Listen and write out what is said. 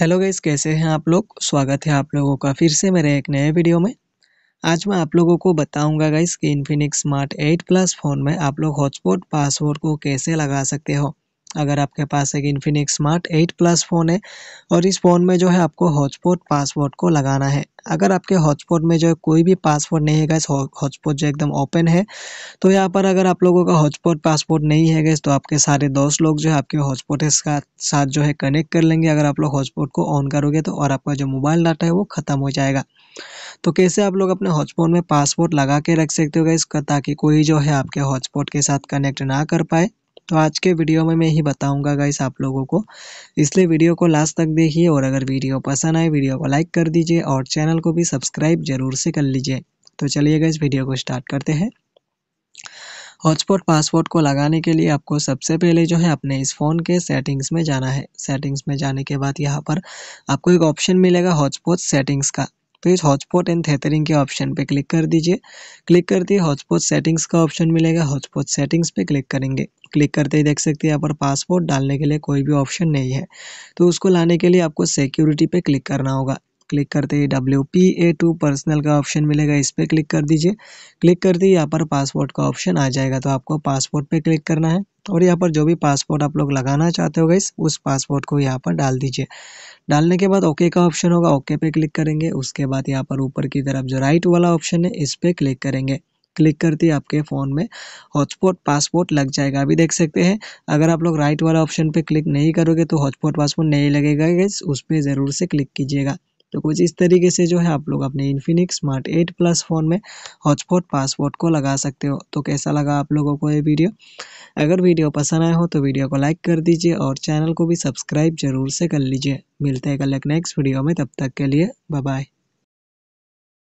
hello guys कैसे हैं आप लोग स्वागत है आप लोगों का फिर से मेरे एक नए वीडियो में आज मैं आप लोगों को बताऊंगा गाइस कि इन्फिनिक्स स्मार्ट 8 प्लस फ़ोन में आप लोग हॉटस्पॉट पासवर्ड को कैसे लगा सकते हो अगर आपके पास एक Infinix smart eight plus phone है और इस फ़ोन में जो है आपको हॉटस्पॉट पासवर्ड को लगाना है अगर आपके हॉटस्पॉट में जो है कोई भी पासवर्ड नहीं है इस हॉटस्पॉट जो एकदम ओपन है तो यहाँ पर अगर आप लोगों का हॉटस्पॉट पासवर्ड नहीं है गैस तो आपके सारे दोस्त लोग जो है आपके हॉटस्पॉट के साथ साथ जो है कनेक्ट कर लेंगे अगर आप लोग हॉटस्पॉट को ऑन करोगे तो और आपका जो मोबाइल डाटा है वो ख़त्म हो जाएगा तो कैसे आप लोग अपने हॉटस्पॉट में पासवर्ड लगा के रख सकते हो इसका ताकि कोई जो है आपके हॉटस्पॉट के साथ कनेक्ट ना कर पाए तो आज के वीडियो में मैं ही बताऊंगा गाइस आप लोगों को इसलिए वीडियो को लास्ट तक देखिए और अगर वीडियो पसंद आए वीडियो को लाइक कर दीजिए और चैनल को भी सब्सक्राइब जरूर से कर लीजिए तो चलिए गाइस वीडियो को स्टार्ट करते हैं हॉटस्पॉट पासवर्ड को लगाने के लिए आपको सबसे पहले जो है अपने इस फ़ोन के सेटिंग्स में जाना है सेटिंग्स में जाने के बाद यहाँ पर आपको एक ऑप्शन मिलेगा हॉटस्पॉट सेटिंग्स का तो इस हॉटस्पॉट एंड थेटरिंग के ऑप्शन पे क्लिक कर दीजिए क्लिक करते ही हॉटस्पॉट सेटिंग्स का ऑप्शन मिलेगा हॉटस्पॉट सेटिंग्स पे क्लिक करेंगे क्लिक करते ही देख सकते हैं यहाँ पर पासपोर्ट डालने के लिए कोई भी ऑप्शन नहीं है तो उसको लाने के लिए आपको सिक्योरिटी पे क्लिक करना होगा क्लिक करते ही W P A two personal का ऑप्शन मिलेगा इस पर क्लिक कर दीजिए क्लिक करते ही यहाँ पर पासपोर्ट का ऑप्शन आ जाएगा तो आपको पासपोर्ट पे क्लिक करना है और यहाँ पर जो भी पासपोर्ट आप लोग लगाना चाहते हो गई उस पासपोर्ट को यहाँ पर डाल दीजिए डालने के बाद ओके का ऑप्शन होगा ओके पे क्लिक करेंगे उसके बाद यहाँ पर ऊपर की तरफ जो राइट वाला ऑप्शन है इस पर क्लिक करेंगे क्लिक करते ही आपके फ़ोन में हॉटस्पॉट पासपोर्ट लग जाएगा अभी देख सकते हैं अगर आप लोग राइट वाला ऑप्शन पे क्लिक नहीं करोगे तो हॉटस्पॉट पासपोर्ट नहीं लगेगा गैस उस पर ज़रूर से क्लिक कीजिएगा तो कुछ इस तरीके से जो है आप लोग अपने Infinix smart eight plus phone में हॉटस्पॉट पासवर्ड को लगा सकते हो तो कैसा लगा आप लोगों को ये वीडियो अगर वीडियो पसंद आया हो तो वीडियो को लाइक कर दीजिए और चैनल को भी सब्सक्राइब जरूर से कर लीजिए मिलते हैं कल एक नेक्स्ट वीडियो में तब तक के लिए बाय